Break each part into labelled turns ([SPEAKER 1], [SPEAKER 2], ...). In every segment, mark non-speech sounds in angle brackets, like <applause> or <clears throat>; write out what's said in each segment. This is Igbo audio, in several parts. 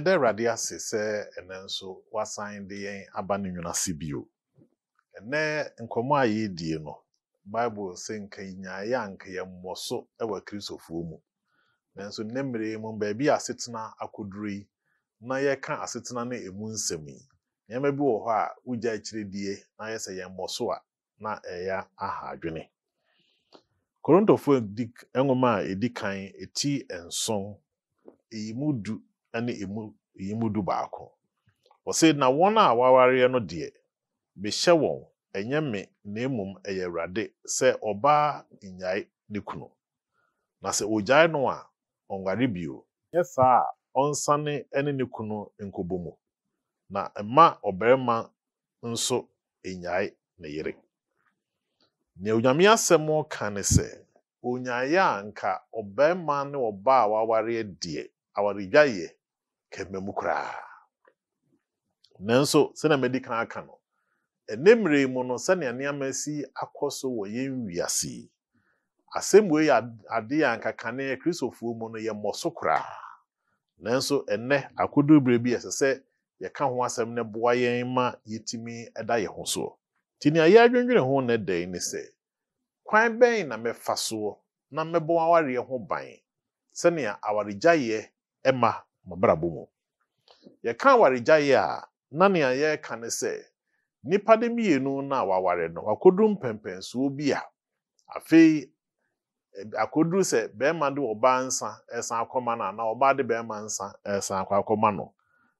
[SPEAKER 1] yɛda awurade ase sɛ ɛnɛ nso wasan de yɛn aba no nwunu ase bio ɛnɛ nkɔmmɔ a yɛredie no bible sɛ nka nyaeɛ a nka yɛmmɔ so wɔ akristofoɔ mu nanso nnɛ mmerɛ yi mu baabi a asetena akɔduro yi na yɛka asetena no emu nsɛm yi nneɛma bi wɔ hɔ a wogya akyirɛdie na yɛ sɛ yɛmmɔ so a na ɛyɛ aha adwene korontofoɔ nwoma a ɛdi kan ɛti nson ɛyi mu du ne ɛmu du baako wɔse na wɔn a wawareɛ no deɛ mehyɛ wɔn ɛnyɛ me na mmom ɛyɛ awurade sɛ ɔbaa nnyae ne kunu na sɛ ɔgyae no a ɔnware bio nyɛ saa a ɔnsane ne ne kunu nkɔbɔ mu na mma ɔbarima nso nnyae ne yere nea onyame asɛm ka ne sɛ onyaeɛ a nka ɔbarima ne ɔbaa a wawareɛ deɛ awaregyaeɛ kɛmɛ mu koraa nanso sɛnea mɛdi kan aka no ɛnɛ mmerɛ mu no sɛnea nneɛma si akɔ so wɔ yɛn wiase asɛm wei yɛ ade a nkakane kristofoɔ mu no yɛ mmɔso koraa nanso ɛnɛ akodo berɛ bi ɛsɛ sɛ yɛka ho asɛm no boa yɛn ma yɛtumi ɛda yɛn ho soɔ nti nea yɛadwendwene ho no yi ne sɛ kwan bɛn na mɛfa soɔ na mɛbɔ awareɛ ho ban sɛnea awaregyaeɛ ɛma mo brabɔ mu yɛka awaregyaeɛ a na nea yɛreka ne sɛ nnipa de mmienu no a waware no wakɔduru mpɛmpɛnsoɔ bi a afei akɔduru sɛ bɛrima de ɔbaa nsa ɛsan akɔma no anaa ɔbaa de bɛrima nsa ɛsan akɔ akɔma no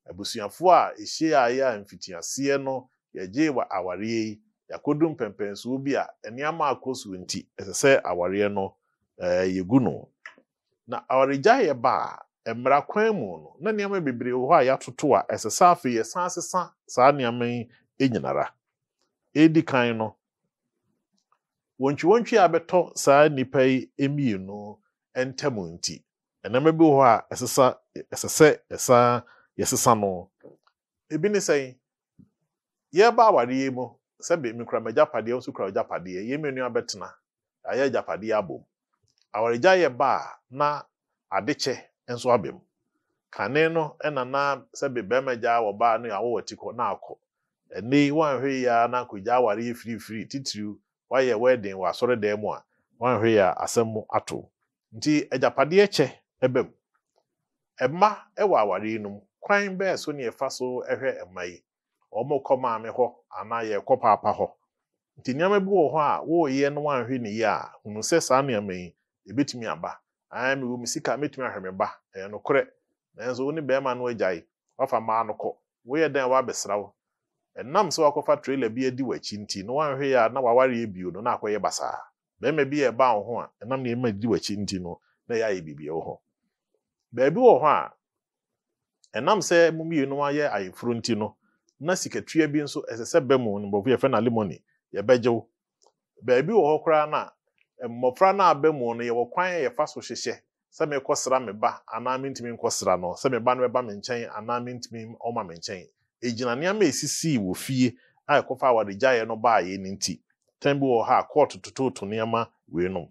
[SPEAKER 1] abusuafoɔ a ɛhyia a yɛ a mfitiaseɛ no yɛgye wɔ awareɛ yi yɛakɔdu mpɛmpɛnsoɔ bi a nneɛma akɔ nti ɛsɛ sɛ awareɛ no ɛɛ yɛgu no na awaregya yɛ baa mmara kwan mu no na nneɛma bebree wɔ hɔ a yɛatoto a ɛsɛ sɛ afei yɛsan sesa saa nneɛma yi nyinara ɛdi kan no wɔntwiwɔntwi a bɛtɔ saa nnipa yi mmienu ntam nti nneɛma bi wɔ hɔ a ɛsesa ɛsɛ sɛ ɛsa yɛsesa no ebi ne sɛn yɛreba yi mu sɛbi mekura m'agyapadeɛ nso kura agyapadeɛ yɛn mmienu abɛtena ayɛ agyapadeɛ abom awaregya yɛ ba a na adekyɛ nso abem kane no ɛna na sɛbe bɛrima gyaa wɔ baa no awɔ wɔti kɔ na akɔ ɛnɛ yi ya na a gya akɔgya aware firifiri titiriw wayɛ wɛden wɔ asɔre dan mu a wanhwɛ ya asɛm mu ato nti agyapadeɛ kyɛ ɛbɛm ɛma ɛwɔ aware yi no mu kwan bɛɛ so ne ɛfa so ɛhwɛ ɛma yi wɔn kɔ maame hɔ anaa yɛkɔ paapa hɔ nti nneɛma bi wɔ hɔ a wɔreyɛ no wanhwɛ ne yi a hunu sɛ saa nneɛma yi ebi ebetumi aba ame wo misika metumi ahwɛ ba ɛyɛ nokorɛ nanso wo ne bɛrima no agyae wafa mmaa no kɔ woyɛ dɛn woabɛsra wo ɛnam sɛ wakɔfa trailer bi adi w'akyi nti na woanhwɛ yɛ a na wawareɛ bio na akɔyɛ basaa bɛrima bi yɛ a ɛnam nneɛma adi w'akyi nti no na biribia wo baabi wɔ hɔ a ɛnam sɛ mo mmienu ayɛ ayeforo nti no na sikatua bi nso ɛsɛ sɛ bɛ mu no bɔfo yɛfrɛ no mmɔfra no a aba no yɛwɔ kwan a yɛfa so hyehyɛ sɛ mekɔ mekɔsra me ba anaa mentumi nkɔsra no sɛ me ba no bɛba me nkyɛn anaa mentumi ɔma me nkyɛn Egyina nneɛma esisi wɔ fie a ɛkɔfa awadegyaeɛ no baayɛ no nti tɛn bi wɔ ha a kɔɔto tototo nneɛma wee nom.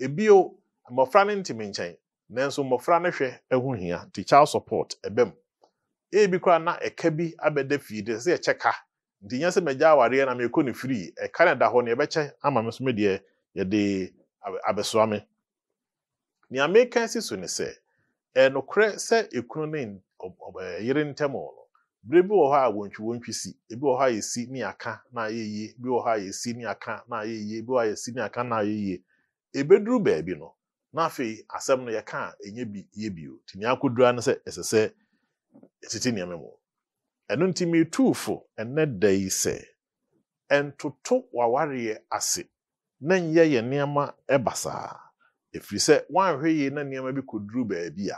[SPEAKER 1] ebio mmɔfra no ntumi nkyɛn nanso mmɔfra no hwɛ ho hia nti child support ɛbɛm ebi koraa na ɛka bi abɛda fie de sɛ ɛkyɛ ka nti nyɛ sɛ mɛgya awareɛ na mɛkɔ ne firi ɛka na ɛda hɔ no yɛbɛkyɛ ama me so me deɛ yɛde abɛsoa me nea meka si so ne sɛ ɛnokorɛ sɛ ekunu ne yere ntɛm no bere bi wɔ hɔ a wɔntwi wɔntwi si ebi wɔ hɔ a yɛsi ne aka na ayɛ yie bi wɔ hɔ a yɛsi ne aka na ayɛ yie bi wɔ hɔ a yɛsi ne aka na ayɛ yie ebeduru baabi no na afei asɛm no yɛka a enye bi yie bi o te nea akodura no sɛ ɛsɛ sɛ ɛtete nneɛma mu ɛno nti metuufo ɛnɛ da yi sɛ ɛntoto wawareɛ ase na nyɛ yɛ nneɛma ɛba saa ɛfiri sɛ wɔanhwɛ yie na nneɛma bi kɔduru baabi a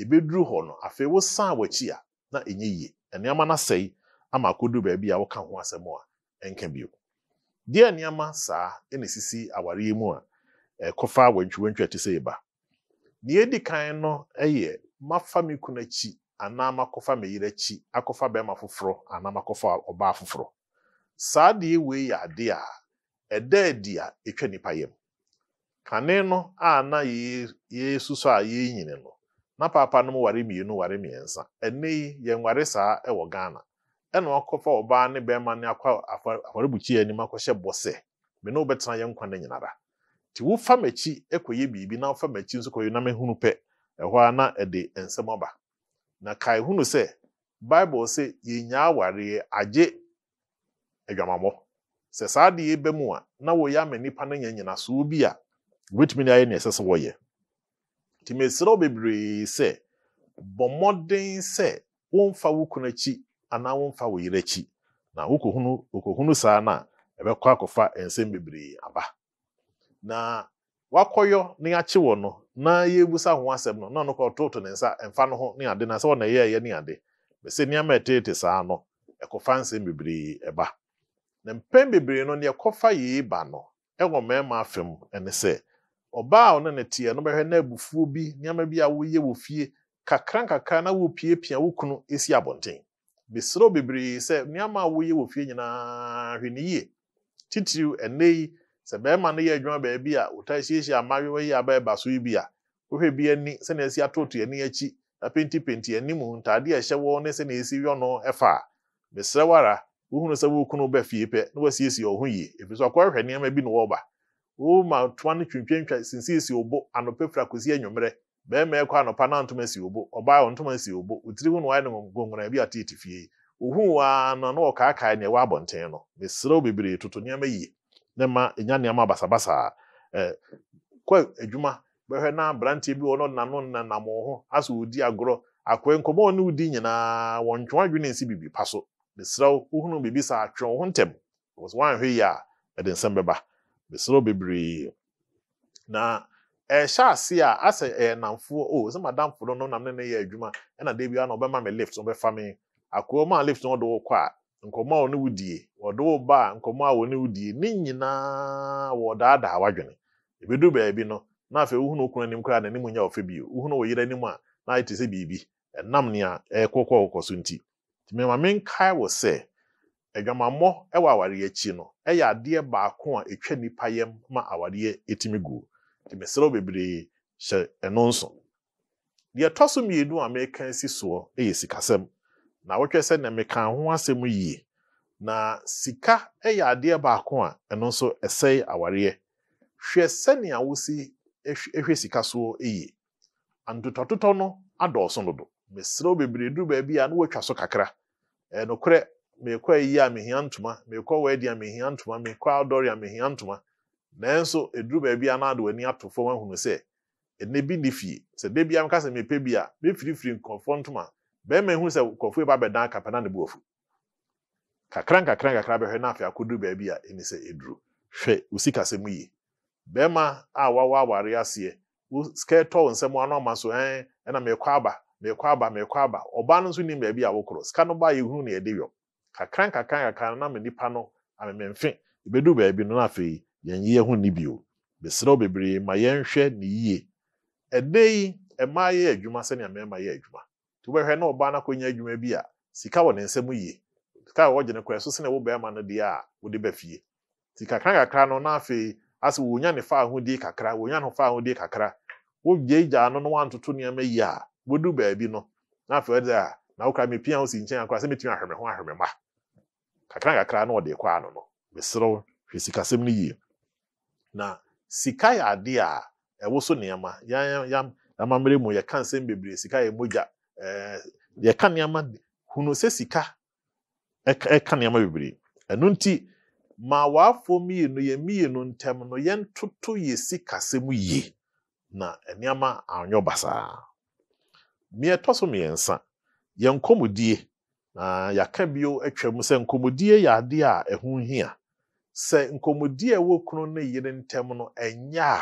[SPEAKER 1] ɛbɛduru hɔ no afei wosan w'akyi a na enye yie nneɛma no asɛe ama akɔduru baabi a woka ho asɛm a ɛnka bio deɛ nneɛma saa ɛna sisi awareɛ mu a ɛkɔfa wantwiwantwi a ɛte sɛ ɛba nea edi kan no yɛ mafa me kunu akyi anaa makɔfa me yere akyi akɔfa bɛrima foforɔ anaa makɔfa ɔbaa foforɔ saa deɛ wei yɛ adeɛ a ɛda adi a ɛtwa nipa yam kane no a na yɛsusu a nyine no na papa no mu ware mmienu ware mmiɛnsa ɛnɛ yi yɛnware saa ɛwɔ ghana ɛna ɔkɔfa ɔbaa ne bɛrima ne akɔ afɔrebukyi anim akɔhyɛ bɔ sɛ me ne wobɛtena yɛ nkwa no nyinara nti wofa m'akyi ɛkɔyɛ biribi na wofa m'akyi nso kɔyɛ na mɛhunu pɛ ɛhɔ a na ɛde nsɛm aba na kae hunu sɛ bible sɛ yɛnyaa awareɛ agye adwamammɔ sɛ saa adeɛ bɛ mu a na wɔyɛ ama nipa no nya nyinasoɔ bi a wobɛtumi de ayɛ ne ɛsɛ sɛ wɔyɛ nti mesrɛ bebree sɛ bɔ mmɔden sɛ womfa wo kunu akyi anaa womfa wo yere akyi na wokɔhunu wokɔhunu saa no a ɛbɛkɔ akɔfa nsɛm bebree aba na wakɔyɔ ne akye wɔ no na yɛbusa ho asɛm no na ɔno kɔtooto ne nsa mfa no ho ne ade na sɛ wɔna ɛyɛ ɛyɛ ne ade bɛsɛ nneɛma ɛteete saa no ɛkɔfa nsɛm bebree ɛba na mpɛn bebree no neɛ kɔfa yie ba no ɛwɔ mmarima afam ɛne sɛ ɔbaa a ɔne ne teɛ no bɛhwɛ na abufuo bi nneɛma bi a woyɛ wɔ fie kakra nkakra na wopiapia wo kunu esi abɔnten besoro bebree sɛ nneɛma a woyɛ wɔ fie nyinaa hwɛ ne yie titiriw ɛnɛ yi sɛ barima no yɛ adwuma baabi a wota hyehyɛ amaayewa yi aba ɛba so yi bi a wohwɛ bi ani sɛnea esi atooto ani akyi penti anim ntaade a ɛhyɛ wɔn ne sɛnea esi yɔ no ɛfa a besoro wohunu sɛ wokunu bɛ fie pɛ na wasiesie ɔho yie ɛfiri sɛ ɔkɔhwɛ nneɛma bi na wɔba woma toma no twintwantwa sensiesie obo anɔpɛ firi akɔsi anwummerɛ bɛrima ɛkɔ anɔpa na ntoma si obo ɔbaa ɔntoma si obo otiri ho na wayɛ no gongona bi ateete fie ohu waa na na ɔkaakae nea ɛwɔ no mesrɛ bebree toto nneɛma yie ne ma ɛnya nneɛma basabasa ɛɛ kɔ adwuma bɛhwɛ na aberanteɛ bi wɔ no nano nanam ho asɛ odi agorɔ nkɔmɔ ne nyinaa nsi bibi pa mesrɛ wohunu biribi sɛ atwe wo ho ntɛm bcause woanhwɛ yie a ɛde nsɛm bɛba bebree na ɛhyɛ ase a asɛ ɛyɛ namfoɔ o sɛ madamfo no no nam ne ne yɛ adwuma ɛna da na ɔbɛma me lift ɔbɛfa me akoa ma lift no ɔde wo kɔ a nkɔmmɔ a ɔne wo die ba a nkɔmmɔ a ɔne wo die ne nyinaa w'adwene ebedu baabi no na afei wohunu anim koraa nyɛ ɔfɛ wohunu anim a na ayɛ nti mmarima menkae wɔ sɛ adwamammɔ wɔ awareɛ akyi no yɛ adeɛ baako a ɛtwa nipa yam ma awareɛ tumi gu nti mesrɛ bebree hyɛ ɛno nso deɛ ɛtɔ so mmienu a mereka si soɔ yɛ sikasɛm na wɔtwɛ sɛ na meka ho asɛm yie na sika yɛ adeɛ baako a ɛno nso ɛsɛe awareɛ hwɛ sɛnea wosi hwɛ sika soɔ yie antotɔtotɔ no adɔɔso dodo mesrɛ wo bebree duru baabi a na wɔatwa so kakra nokorɛ meekɔ ayi a mehia ntoma meekɔ wadi a mehia ntoma meekɔ adɔre a mehia ntoma nanso ɛduru baabi a na ade w'ani ato fam ahunu sɛ ɛnɛ bi ne fie sɛ da bia meka sɛ mepɛ bi a mefirifiri nkɔfoɔ ntoma bɛrima hu sɛ nkɔfoɔ ba bɛdan akapa na ne bu afu kakra nkakra nkakra bɛhwɛ na afei akɔduru baabi a ɛni sɛ ɛduru hwɛ wo sikasɛm yie bɛrima a wawɔ aware aseɛ wo sikɛtɔ nsɛm ano ama so ɛn ɛna meekɔ aba mekɔ aba mekɔ aba ɔbaa no nso nim baabi a wɔkorɔ sika no ba yɛhunu na yɛde yɔ kakran kakran kakran na me nipa no amememfe ebedu baabi no na afei yɛn yie ho ni bio besrɛw bebree ma yɛnhwɛ ne yie ɛdɛ yi mmaa yɛ adwuma sɛnea mmarima yɛ adwuma to bɛhwɛ na ɔbaa no akɔnya adwuma bi a sika wɔ ne nsam yie sika a wɔgye ne kora so sɛnea ɛwɔ bɛrima no deɛ a wɔde ba fie nti kakran kakran no na afei asɛ wɔnya ne fa ahodie kakra wɔnya ne fa ahodie kakra wɔgyaagyaa no na wɔantoto nneɛma yie a wodu baabi no na afei ɔde a ah, na wokora mepia ho si nkyɛn akora sɛ metumi ahwɛmɛ ho ahwɛmɛ ma kakra kakra na ɔde kɔ ano no meserew hwɛ sikasɛm no yie na sika yɛ ade a ɛwo so nneɛma yamammerɛ mu yɛka nsɛm bebree sika yɛ mogya yɛka nneɛma hunu sɛ sika ɛka nneɛma bebree ɛno nti ma waafo mmienu yɛ mmienu ntɛm no yɛntoto yɛ sikasɛm yie na nneɛma anyɔ basaa deɛ ɛtɔ so mmiɛnsa yɛ nkɔmmɔdie na yɛaka bio atwam sɛ nkɔmmɔdie yɛ adeɛ a ɛho hia sɛ nkɔmmɔdie a ɛwɔ kunu ne yere ntɛm no ɛnyɛ a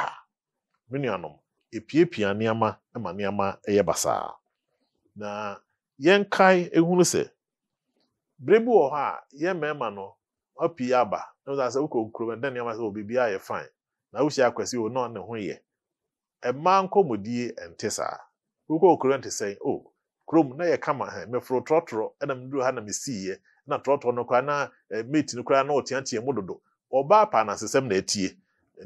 [SPEAKER 1] me nuanom epiapia nneɛma ma nneɛma yɛ basaa na yɛnkae ehunu sɛ bere bi wɔ hɔ a yɛn mmarima no ɔpii aba na wɔn sɛ wokɔ kurom ɛdɛ nneɛma sɛ obibi oh, ayɛ fain na wohyia akwasi wɔ oh, na ɔne ho yɛ mmaa nkɔmmɔdie nte saa wokɔ kurom te sɛn o oh, kurom na yɛ kama hɛn mɛforo trɔtrɔ ɛna mduru ha na yɛ, ɛna trɔtrɔ no koraa na meeti no koraa na ɔteateɛ mu dodo ɔbaa paa n'asesɛm na etie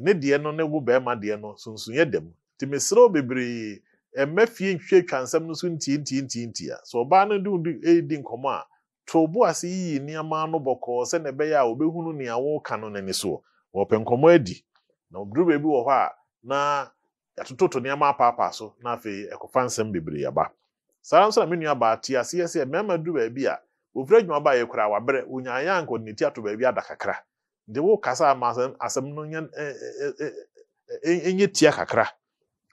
[SPEAKER 1] ne deɛ no ne wo bɛrima deɛ no sunsunyɛ dɛm te mesrɛw bebree ɛmɛ fie nhwɛ twa nsɛm no so ntiantiantiantia so ɔbaa no de di edi nkɔmɔ a to bo ase yiyi nneɛma no bɔkɔɔ sɛ na ɛbɛyɛ a obehunu nea wɔreka no n'ani soɔ wɔpɛ nkɔmɔ adi na ɔduru baabi wɔ hɔ a na yɛatototo nneɛma apaapaa so na afei ɛkɔfa nsɛm bebree aba saa nso na me nua baa te aseɛ sɛ mmarima du baabi a wɔfiri adwuma baa yɛ kora wabrɛ onyaayɛ anka ɔde ne ti ato baabi ada kakra nti wokasa ama asɛm no nyɛ ɛnyɛ tia kakra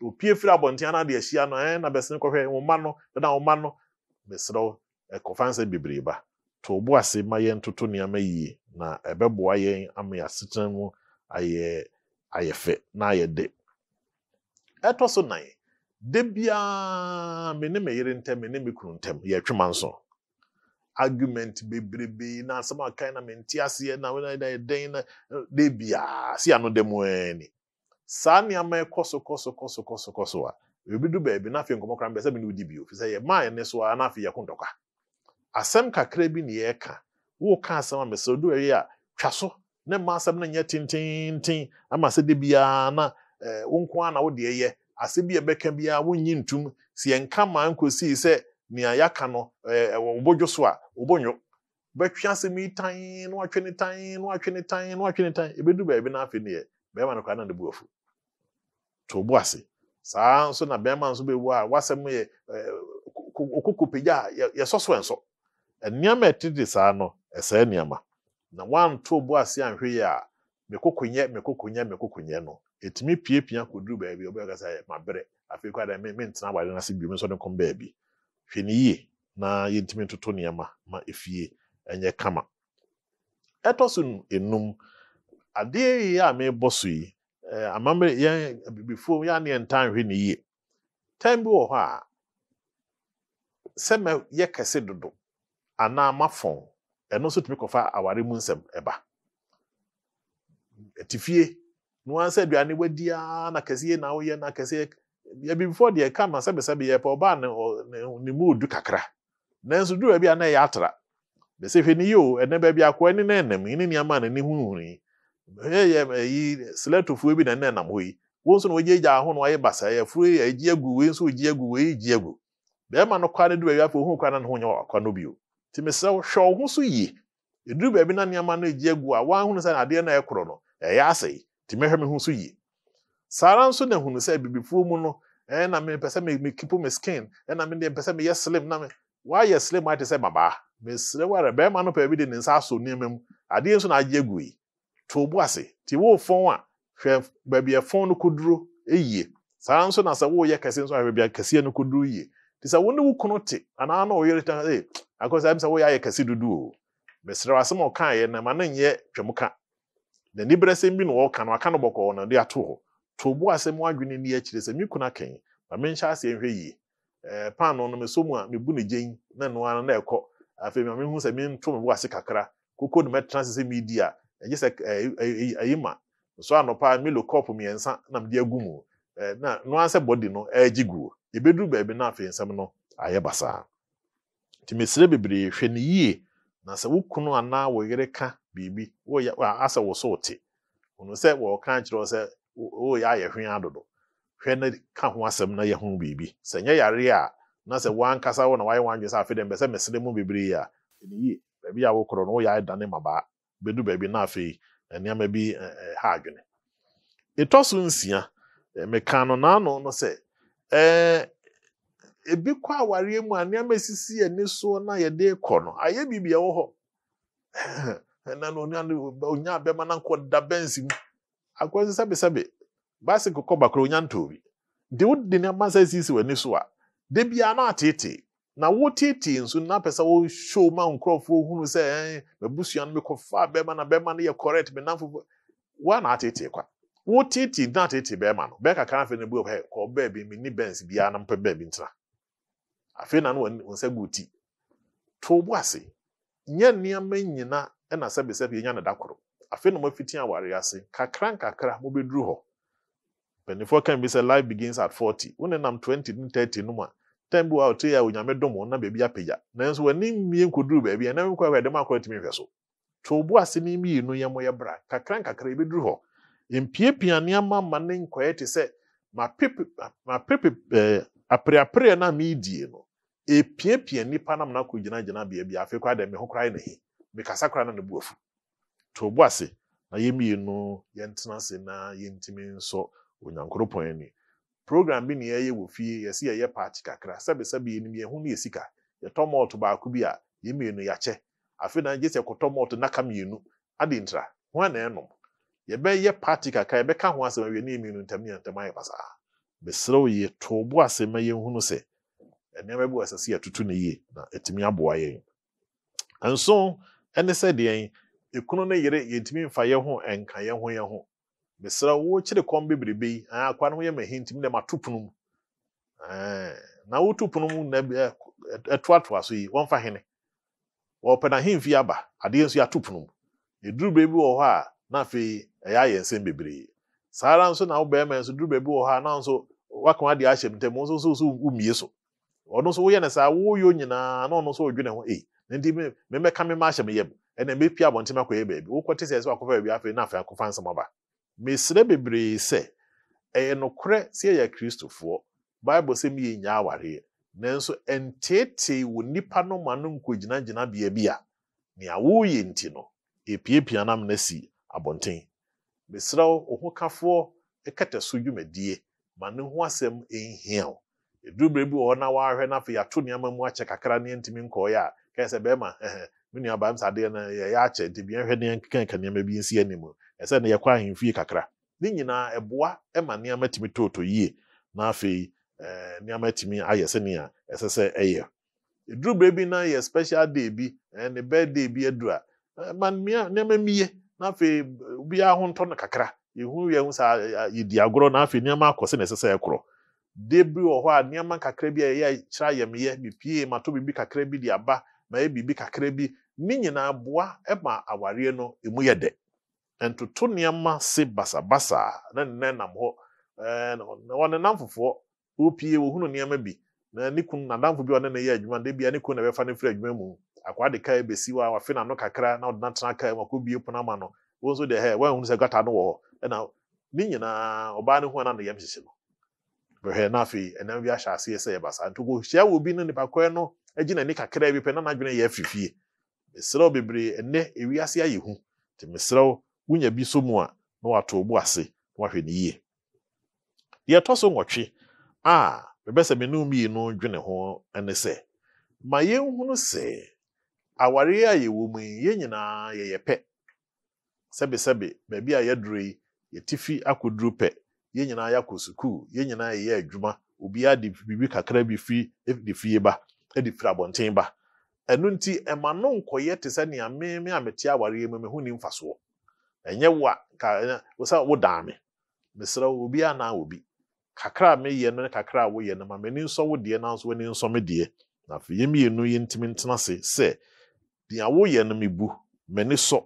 [SPEAKER 1] opie firi abɔnten ana de ahyia no ɛn na bɛsene kɔhwɛ wo ma no ɛna wo ma no mesrɛ wo ɛkɔfa nsɛm bebree ba to bo ase ma yɛn toto nneɛma yie na ɛbɛboa yɛn ama yɛasetena mu ayɛ ayɛ fɛ na ayɛ de ɛtɔ so nan da biara me ne me yere ntɛm me ne me kunu ntɛm yɛ twema nso argument bebrebe na asɛm a kan na me nte aseɛ na wɔn ayɛ dɛn na da biara si ano dɛm ɛni saa nneɛma ɛkɔ so kɔ so kɔ so kɔ so kɔ so a ebi du baabi n'afɛ nkɔmɔ kora mbɛsɛ bi ne odi bio fisɛ yɛ maa yɛn ne so a n'afɛ yɛ ko ntɔkwa asɛm kakra bi na yɛreka wɔɔka asɛm a mbɛsɛ odu ɛyɛ a twa so ne mmaa asɛm na nyɛ tententen ama sɛ de biara na Eh, wo nko a na wode yɛ asɛ bi ɛbɛka biara wonyi ntum sɛ yɛnka maa nkɔsii sɛ nea yɛaka no eh, ɛwɔ wobɔdwo so a wobɔnwo bɛtwe asɛm yi tan na watwe ne tan na watwe ne tan na watwe ne tan ɛbɛdu baabi no afei neɛ bɛrima no koraa na ne bu afu to wo ase saa nso na bɛrima nso bɛwu a wasɛm yɛ eh, okoko pagya a yɛsɔ so ɛnsɔ nneɛma ɛtete saa no ɛsɛɛ nneɛma na wanto bo ase anhwɛ yi a mekokonyɛ mekokonyɛ mekokonyɛ no ɛtumi piapia kɔduru baabi obi ɔkasa yɛ mabrɛ afei kɔ adan me ntena awari no ase bi me nso de nkɔm baabi hwɛ ne yie na yɛntumi ntoto nneɛma ma efie ɛnyɛ kama ɛtɔ so enum adeɛ yi a merebɔ so yi ɛɛ amammerɛ yɛn abibifoɔ yɛn aneɛ ntan hwɛ ne yie tɛn bi wɔ hɔ a sɛmɛ yɛ kɛse dodo anaa mafɔn ɛno nso tumi kɔfa awari mu nsɛm ɛba ɛtifie no ansɛ aduane wadi ara na kɛseɛ na woyɛ na kɛseɛ yɛbi before deɛ ɛka ma sɛbɛsɛbɛ yɛpɛ ɔbaa ne ne mu du kakra nanso duru baabi a na ɛyɛ atra bɛsɛ hwɛ ne yi o ɛnɛ baabi akɔɛ ne na ɛnam yi ne nneɛma na ne hunhun yi ɛyɛ ɛyi silɛtofoɔ bi na ɛnɛ nam hɔ yi wɔn nso na wɔgyagya aho na wɔayɛ basa yɛfuru yi agyi agu wei nso gyi agu wei gyi agu bɛrima no kwa ne duru baabi afɔ ohun kwa na ne ho nyɛ ɔkwa no bio te mesrɛ hwɛ ɔho so yie eduru baabi na nneɛma no gyi agu a wɔn ahunu sɛ adeɛ na ɛkorɔ no ɛyɛ asa nti mɛhwɛ me ho so yie saa ara nso na hunu sɛ abibifoɔ mu no ɛna mepɛ sɛ mekipo me skin ɛna mede mpɛ sɛ meyɛ slim na me woayɛ slim ate sɛ babaa mesrɛ wo ara bɛrima no pɛɛ bi de ne nsa asɔ nneɛma mu adeɛ nso na agye agui to bo ase nti wofɔn a hwɛ baabi ɛfɔn no koduro yie saa nso na sɛ woyɛ kɛse nso hwɛ baabi akɛseɛ no koduro yie nti sɛ wo ne wo kunu te anaa na ɔyere ta ee eh, akɔsɛ sɛ woyɛ ayɛ kɛse dodo o mesrɛ wo asɛm a ɔkaeɛ na ma no nyɛ twam ka na ani berɛ sɛm bi na wɔka no aka no bɔkɔɔ na ɔde ato hɔ to obu asɛm adwene ni akyire sɛ me kuna kɛn ma menhyɛ aseɛ nhwɛ yie ɛɛ pan no no me so mu a mebu ne gyen na no ara na ɛkɔ afei ma mehu sɛ mento me bo ase kakra koko ne mɛtena sɛ sɛ meedi a ɛgye sɛ ɛɛ ɛyi ma so anɔpa milo kɔpo mmiɛnsa na mede agu mu ɛɛ na no ara sɛ bɔdi no ɛɛgye guo ebedu baabi na afei nsɛm no ayɛ basaa nti mesrɛ bebree hwɛ ne yie na sɛ wo anaa wo ka biribi asɛ wo so te ɔno sɛ wɔka kyerɛ sɛ ayɛ hwe adodo hwɛ ka ho asɛm na yɛ ho biribi sɛ nyɛ yare a na sɛ wankasa wo na wayɛ wandwe sɛ afei dɛ mbɛ sɛ mesere mu bebree a baabi a wokorɔ no woyɛ mabaa bɛdu baabi na afei nneɛma bi ha adwene ɛtɔ so nsia meka no no sɛ ebi kɔ awareɛ mu a nneɛma sisi ani so na yɛde kɔ no ayɛ biribi ɛwɔ hɔ <clears throat> onya abịama na da mu onya de so a de bia na ateetee na woteetee nso na apɛ sɛ wohyow ma nkurɔfoɔ hunu sɛ ɛn mabusua no fa na bɛrima no yɛ correct me wa na ateetee kwa na ateetee na bu ɔhɛ kɔ bɛɛ mi ni bɛns na mpɛ afei na no wɔn nsa gu ti to ase nyɛ nneɛma ɛna sɛ sɛbesɛbe yɛnya ne da koro afei na moafiti aware ase kakra nkakra mobɛduru hɔ mpanimfoɔ kan bi sɛ life begins at 40 wone nam 20 ne 30 no mu a time bi wɔ a ɔte yɛ a onyame dom wo na baabi apagya nanso w'ani mmie nkɔduru baabi a ɛnam nkɔ hɔ a ɛdɛm akɔ atumi hwɛ so to wo ase ne mmienu yɛ mo yɛ bra kakra nkakra yɛbɛduru hɔ mpiapia nneɛma ma ne nkɔyɛ te sɛ mapepe mapepe ɛɛ eh, apreapre na die no epiapia nipa nam na akɔ gyinagyina beebi afei kɔ adɛ me ho koraa na hi mekasa koraa na ne bu afu to bu ase na yɛ mmienu yɛntena ase na yɛntumi nsɔ onyankoropɔn ani program bi na yɛyɛ wɔ fie yɛsi yɛyɛ paati kakra sɛbisɛbi yɛn nim yɛn ho no yɛ sika yɛtɔ mɔɔto baako bi a yɛn mmienu yɛakyɛ afei na gye sɛ kɔtɔ mɔɔto naka mmienu adi ntira ho eno, na ɛnom yɛbɛyɛ paati kakra yɛbɛka ho asɛm awie ne yɛn mmienu ntɛm yɛn ntɛm ayɛ pasaa bɛsrɛw yɛ to bu ase ma yɛn hunu sɛ nneɛma bi wɔ sɛ si yɛtutu ne yie na ɛtumi aboa yɛn nso. ɛne sɛdeɛ ekunu no yere yɛntumi mfa yɛn ho nka yɛn ho yɛn ho mesra wɔkyerɛ kɔm bebrebe yi aa kwa no ho yɛ ma hintim ma ato pono mu na wotu pono mu na ɛtoatoa so yi wɔmfa hene wɔpɛ na hemfi aba adeɛ nso yɛato pono mu ɛduru baabi wɔ hɔ a nafei ɛyɛ ayɛ nsɛm bebree saa ara nso na wo bɛrima nso duru beebi wɔ hɔ a na nso waka adeɛ ahyɛ mu ntɛm nso nso wumie so ɔno nso woyɛ ne saa woyɛ nyinaa na ɔno nso ɔdwene ho ei nti mmɛmɛka me ma ahyɛ me yam ɛna mmɛpia abɔntene ebe baabi wokɔte sɛ ɛsɛ wakɔfa baabi afei na afei akɔfa nsɛm aba mesrɛ bebree sɛ ɛyɛ nokorɛ sɛ yɛyɛ kristofoɔ bible sɛ meyɛ nyaa awareɛ nso ɛnteetee wɔ nnipa no ma no gyina bea bi a nea woyɛ nti no epiapia nam no si abɔnten mesrɛ wo wo ho kafoɔ ɛkɛtɛ so dwumadie ma ne ho asɛm ɛnhia wo ɛduru berɛ bi wɔ hɔ na wahwɛ no afei ato nneɛma mu akyɛ kakra ne ntumi nkɔɔeɛ a kɛsɛ bɛrima ɛhɛn me nua baa misa adeɛ no yɛyɛ akyɛ nti bi nhwɛ nea nkenka nneɛma bi nsi anim ɛsɛ no yɛkɔ ahemfie kakra ne nyinaa ɛboa ɛma nneɛma tumi tooto yie na afei ɛɛ nneɛma tumi ayɛ sɛnea ɛsɛ sɛ ɛyɛ eduru bere na yɛ special day bi ɛɛ ne birthday bi edu a ɛma mmea nneɛma mmie na afei obiara ho ntɔ no kakra ehu yɛn saa yɛdi agorɔ na afei nneɛma akɔ sɛ na ɛsɛ sɛ ɛkorɔ de bi wɔ hɔ a nneɛma kakra bi a yɛyɛ kyerɛ ayɛmeyɛ bi pie ma bibi kakra bi de aba ma yɛ biribi kakra bi ne nyinaa boa ma awareɛ no emu yɛ dɛ ntoto nneɛma se basabasa na nnɛ nam hɔ ɛɛ na wɔn nan fofoɔ opie wɔhunu nneɛma bi na ne kun nadamfo bi a ɔne ne yɛ adwuma de bia ne kun na bɛfa ne firi adwuma mu akwa de kaa ebesi hɔ a wafe n'ano kakra na ɔde n'atena kaa mu akɔ bie pono ama no wɔn nso de hɛ wɔn ehunu sɛ gata no wɔ hɔ ɛna ne nyinaa ɔbaa ne ho na ne yam sisi no bɛhwɛ no afei ɛnam bi ahyɛ aseɛ sɛ yɛbasa nti kɔhyia wɔ bi no nipakorɛ no agyi n'ani kakraa bi pɛ na n'adwene yɛ afifie meserɛw bebree ɛnɛ ewiase ayɛ hu nti meserɛw wonya bi so mu a na wato mu ase na wahwɛ yie deɛ ɛtɔ a bɛbɛsɛ me nom yi no dwene ho ne sɛ ma yɛnhunu sɛ a yɛwɔ mu yi yɛn nyinaa yɛyɛ pɛ sɛbesɛbe baabi a yɛduro yi yɛtifi pɛ yɛn nyinaa yɛakɔ sukuu yɛn nyinaa yɛyɛ adwuma obiara de biribi kakra bi firi de fie ba de firi abɔnten ba ɛno nti ɛma no nkɔyɛ te sɛ nea mmemme a mete aware yɛ mmemme ho ni mfasoɔ ɛnyɛ wo a ka wosa wodaa me mesrɛ wo obiara obi kakra a meyɛ no ne kakra a woyɛ no ma m'ani nsɔ wo deɛ nanso w'ani nsɔ me deɛ na afei yɛ mmienu yɛntumi ntena se sɛ nea woyɛ no mebu m'ani sɔ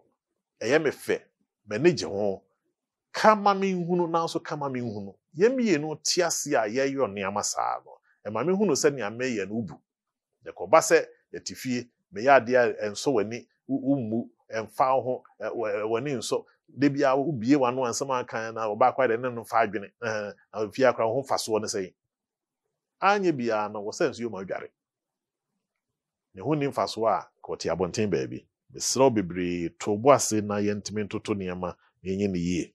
[SPEAKER 1] ɛyɛ me fɛ m'ani gye ho kama me nhunu nanso kama me nhunu yɛn mmienu te a yɛyɛ nneɛma saa no ɛma hunu sɛ nneɛma yɛ no ubu sɛ yɛte fie adeɛ a ɛnso w'ani wummu ɛnfa ho w'ani nso debi a wubie w'ano ansɛm akan na ɔbaako ayɛ ne no fa adwene fie akora ho ne biara no adware ne ho ni baabi mesrɛw bebree to bo ase na yɛntumi ntoto nneɛma yɛnyɛ ne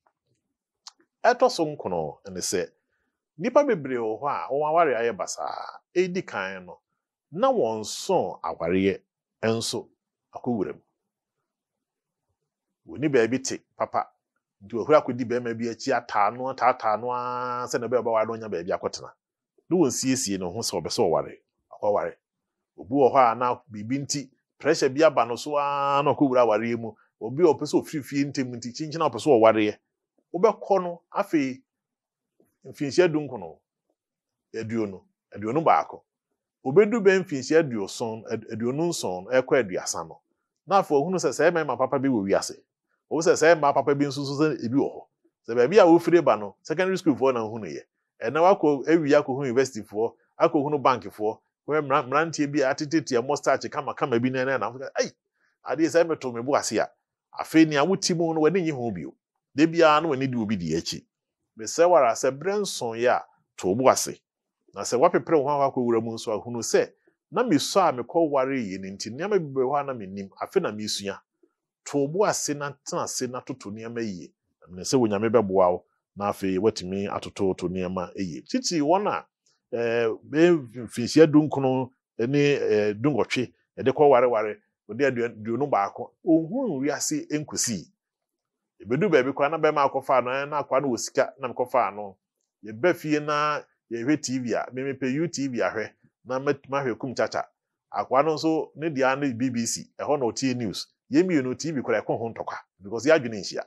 [SPEAKER 1] ɛtɔ so nkono ne sɛ nnipa bebree wɔ hɔ a wɔn aware ayɛ basaa edi kan no na wɔn so awareɛ nso akɔwura mu wɔni baabi te papa nti wɔhuri akɔdi barima bi akyi ataa no ataataa no sɛ na bɛyɛ ɔbɛware no ɔnya baabi akɔtena na wɔn siesie ne ho sɛ ɔbɛ sɛ ɔware ɔware obi wɔ hɔ a na biribi nti pressure bi aba no so ara na ɔkɔwura awareɛ mu obi a ɔpɛ sɛ ofiri fie ntɛm nti kyinkyin a ɔpɛ sɛ ɔwareɛ wobɛkɔ no afei mfinhyia du nkono aduonu aduonu baako obedu bɛ mfinhyia aduoson aduonu nson ɛkɔ aduasa no n'afɔ ohunu sɛ sɛ mmarima papa bi wɔ wiase owu sɛ sɛ mmaa papa bi nso sɛ ebi wɔ hɔ sɛ baabi a wofiri ba no secondary school foɔ na ohunu yɛ ɛna wakɔ ewia akɔhu university foɔ bank foɔ mmeranteɛ bi a ɛmɔ kamakama bi na afɔ ayi adeɛ da biara na w'ani di obi di akyi mesɛ wara sɛ berɛ nsonyɛ a to bo ase na sɛ wapepere wo ho akɔ akɔwura mu nso ahunu sɛ na mesɔ a mekɔware yie no nti nneɛma bebree hɔ a na menim afe na mesua to bo ase na tena ase na toto nneɛma yie na sɛ onyame bɛboa wo na afei watumi atototo nneɛma yie titi wɔn a ɛɛ eh, bɛyɛ mfinhyia dunkron ne ɛɛ eh, dunkɔtwe yɛde kɔwareware wɔde aduonu baako ohun wiase nkosi yi ebedu beebi kwan na bɛrima akɔfa ano ɛna akwa no wɔ sika na mekɔfa ano yɛbɛ fie na yɛhwɛ tv a mmepɛ tv ahwɛ na mahwɛ kum kyakya akwa no nso ne deɛ ne bbc ɛhɔ na ɔtie news yɛn mmienu tv koraa ɛko ho ntɔkwa because yɛadwene nhyia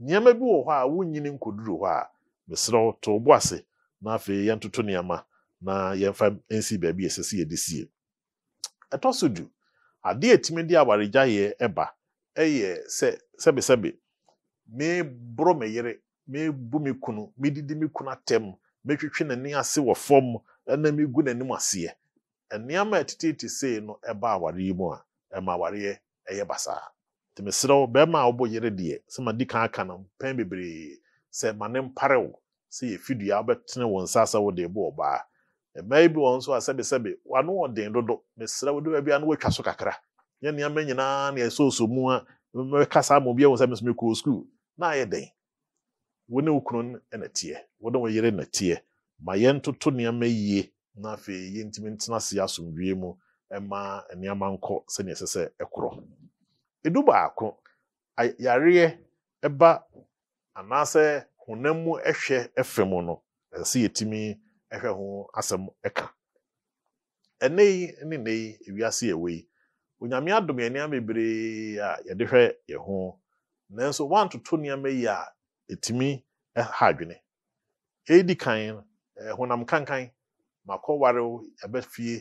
[SPEAKER 1] nneɛma bi wɔ hɔ a wonyini nkɔduru hɔ a mesrɛ to bo ase na afei yɛntoto nneɛma na yɛmfa nsi baabi ɛsɛ sɛ yɛde sie ɛtɔ so du adeɛ atumi de awaregyaeɛ ɛba ɛyɛ sɛ sɛbesɛbe meeborɔ me yere meebu me kunu medidi me kunu atɛm metwitwe n'ani ase wɔ fam ɛna megu n'anim aseɛ nneɛma a ɛtetete sei no ɛba aware yi mu a ɛma awareɛ ɛyɛ basaa tèmísirɛw bɛrima a ɔbɔ yere deɛ sɛ ma di kan aka no mpɛn bebree sɛ ma ne mparew sɛ yɛ fidua abɛtene wɔn nsa asa wɔde ɛbɔ ɔbaa mmaa yi bi wɔn nso a sɛbisɛbi wano ɔden dodo mesrɛw dodo baabi a no wɔatwa so kakra nyɛ nneɛma nyinaa na yɛsɛ oso a mɛka saa obi ɛwɔ sɛ mesome kɔɔ sukuu na ayɛ den wo ne wo na teɛ wo ne wo yere na teɛ ma yɛntoto nneɛma yie na afei ntumi ntena ase asomdwie mu ma nneɛma nkɔ sɛnea ɛsɛ sɛ ɛkorɔ edu baako yareɛ ɛba anaasɛ honam mu ɛhwɛ ɛfɛ mu no ɛsɛ sɛ yɛtumi ɛhwɛ ho asɛm ɛka ɛnɛ yi ne nɛ yi ewiase yɛ wɔ yi onyame adom yɛn nneɛma bebree a yɛde hwɛ yɛn ho nanso wantoto nneɛma yi a ɛtumi ha adwene ɛdi kan honam kankan makɔware wo ɛbɛfie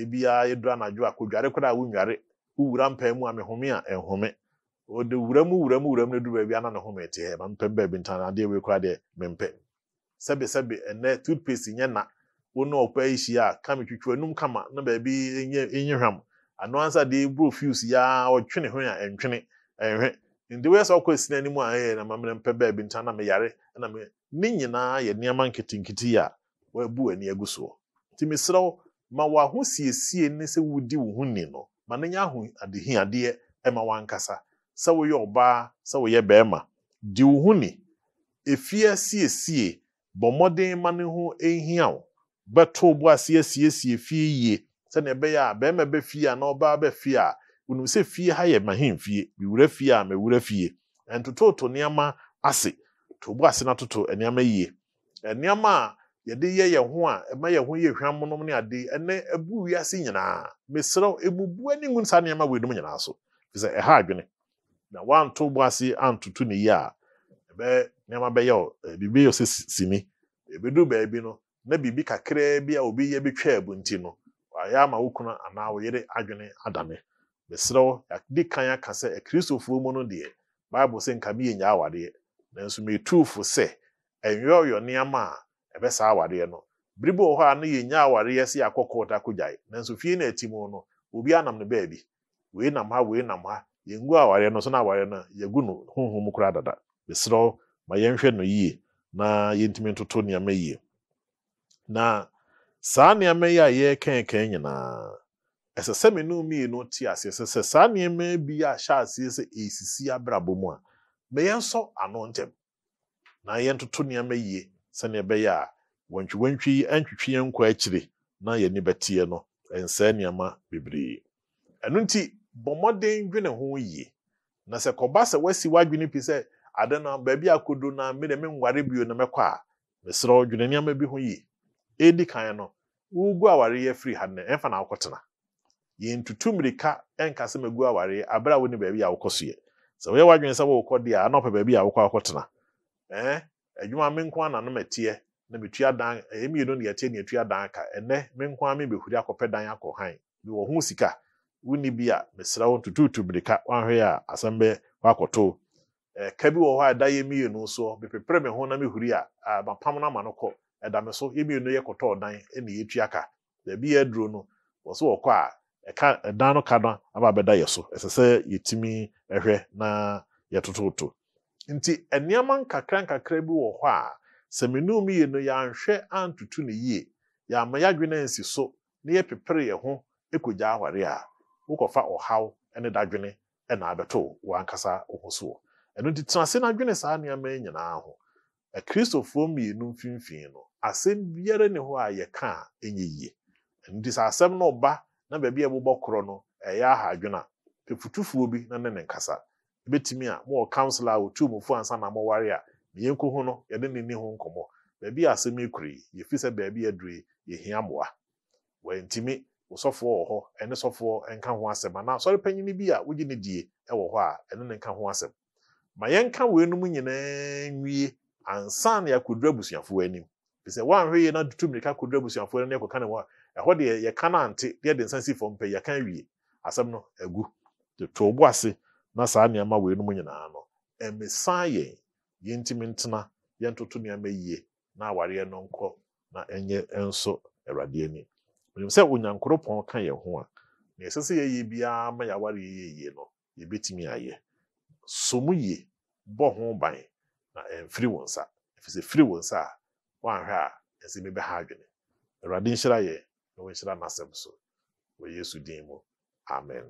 [SPEAKER 1] ebiaa yɛduru anadwo a kodware koraa a wonware wowura mpaa mu a mehome a ɛnhome ɔde wura mu wura mu wura mu no duru baabi ana ne home te hɛ mampɛ baabi ntan adeɛ wei koraa deɛ mempɛ sɛbe sɛbe ɛnɛ toothpaste nyɛ na wo ne ɔpɛ ahyia a kame twitwa anum kama na baabi enye hwam ano ansa deɛ buro fuse yaa ɔtwene ho a ɛntwene ɛnhwe ndị wee sɛ ɔkɔ esi n'anim a ɛyɛ na mamere mpɛ baabi nti ana meyare na me ne nyinaa yɛ nneɛma nketenkete a wɔabu w'ani agu soɔ nti mesrɛ wo ma w'aho siesie ne sɛ wodi wo ho ni no ma n'enye aho adehiadeɛ ɛma e w'ankasa sɛ woyɛ ɔbaa sɛ woyɛ bɛrima di wo ho ni efie siesie bɔ mmɔden ma ne ho ehia wo bɛto bo aseɛ siesie fie yie sɛnea ɛbɛyɛ a bɛrima bɛ fie a na ɔbaa bɛ fie a wonum sɛ fie ha yɛ mahemfie mewura fie a mewura fie ntotooto nneɛma ase tobu ase na toto nneɛma yie nneɛma a yɛde yɛ yɛn ho a ɛma yɛn ho yɛ hwamonom ne ade ɛnɛ ebu wiase nyinaa mesrɛw ebubu ani ngun saa nneɛma wɔ enum nyinaa so sɛ ɛha adwene na wanto bu ase antutu ne yie a ɛbɛ nneɛma bɛyɛ o biribi yɛ sɛ sini ebedu baabi no na biribi kakraa bi a obi yɛ bi twɛ abunti no wayɛ ama wo anaa wo yere adwene adane. mesrɛ wo yɛde kan aka sɛ akristofoɔ mu no deɛ bible sɛ nka meyɛ nya awadeɛ nanso metuufo sɛ ɛnyɛ ɔyɔ nneɛma a ɛbɛsaa awadeɛ no bere bi wɔ hɔ a no yɛnya awadeɛ sɛ yɛakɔ kɔɔta kɔgyae nanso fie no ati mu no obi anam no baabi wei nam ha wei nam ha yɛngu awadeɛ no so no awadeɛ no yɛgu no honhom koraa dada mesrɛ wo ma yɛnhwɛ no yie na yɛntumi ntoto nneɛma yie na saa nneɛma yi a yɛrekɛnkɛn nyinaa ɛsɛ sɛ me no mmienu te aseɛ sɛ sɛ saa nneɛma bi ahyɛ aseɛ sɛ esisi abrabɔ mu a ma yɛnsɔ ano ntɛm na yɛntoto nneɛma yie sɛnea ɛbɛyɛ a wɔntwiwɔntwi ɛntwitwi yɛn nkɔ akyire na yɛn yɛni bɛteɛ no ɛnsɛɛ nneɛma bebree ɛno nti bɔmmɔden dwene ho yie na sɛ kɔba sɛ wasi w'adwene pi sɛ ade no baabi akɔdo no na me nware bio na mɛkɔ a mesrɛ dwene nneɛma bi ho yie ɛdi kan no wogu aware yɛ firi ha nnɛ ɛmfa na wokɔtena tutu mmirika nkasɛ egu aware abere a wo ne baabi a wokɔ so yɛ sɛ woyɛ w'adwene sɛ wokɔ deɛ ana ɔpɛ baabi a wokɔ akɔtena ɛn adwuma me na metua dan ɛyɛ mmienu ne yɛteɛ ne yɛtua dan aka ɛnɛ me nko ara akɔpɛ dan akɔ han bi ho sika wuni bi a mesra wo tutu mmirika a asɛm bɛ wakɔto ɛka bi wɔ hɔ a ɛda mmienu na mehuri a mapam ɛda dan ka baabi yɛ ɛka ɛdan no ka no aba abɛda yɛ so ɛsɛ sɛ yɛtumi ɛhwɛ na yɛtototo nti nneɛma nkakra nkakra bi wɔ hɔ a sɛ menum yie no yɛanhwɛ antoto no yie yɛama yɛadwene ansi so na yɛpepere yɛ ho ɛkɔgya aware a wokɔfa ɔhaw ne dadwene na abɛto wankasa wo ho so ɛno nti tena ase no adwene saa nneɛma yi nyinaa ho akristofoɔ mmienu mfimfini no asɛm biara ne hɔ a yɛka a ɛnyɛ yie ɛno nti sɛ asɛm no ɔba na baabi a ɛbobɔ korɔ no ɛyɛ ahadwena pefutufuo bi na ne ne nkasa ebetumi a mo wɔ council a wotu mu fo ansa na mo a mien ho no yɛde ne ne ho nkɔmɔ baabi a asɛm ekuru yi yɛfi sɛ baabi aduru yi yɛhia mmoa wɔntumi osɔfoɔ wɔ hɔ ɛne sɔfoɔ nka ho asɛm anaa sɔre panyin bi a wogye ne die ɛwɔ hɔ a ɛne ne nka ho asɛm ma yɛnka wɔnum nyinaa nwie ansa na yɛakɔdura abusuafoɔ anim sɛ wɔanhwɛ yie na tutu mmirika kɔdura abusuafoɔ anim na ne ho a ɛhɔ deɛ yɛka no ante deɛ de nsa si fam pɛ yɛka awie asɛm no agu to bo ase na saa nneɛma wei no mu nyinaa no ɛmesan yɛn yɛntumi ntena yɛntoto nneɛma yie na awareɛ no nkɔ na ɛnyɛ nso awurade ani menim sɛ onyankoropɔn ka yɛn ho a na ɛsɛ sɛ yɛyɛ biara ma yɛawareɛ yɛ yie no yɛbɛtumi ayɛ so mu yie bɔ ho ban na ɛmfiri wɔn nsa ɛfiri sɛ firi wɔn nsa a woanhwɛ a ɛsɛ mebɛha adwene awurade nhyira yɛn na wɔnhyira n'asɛm so wɔ yesu din mu amen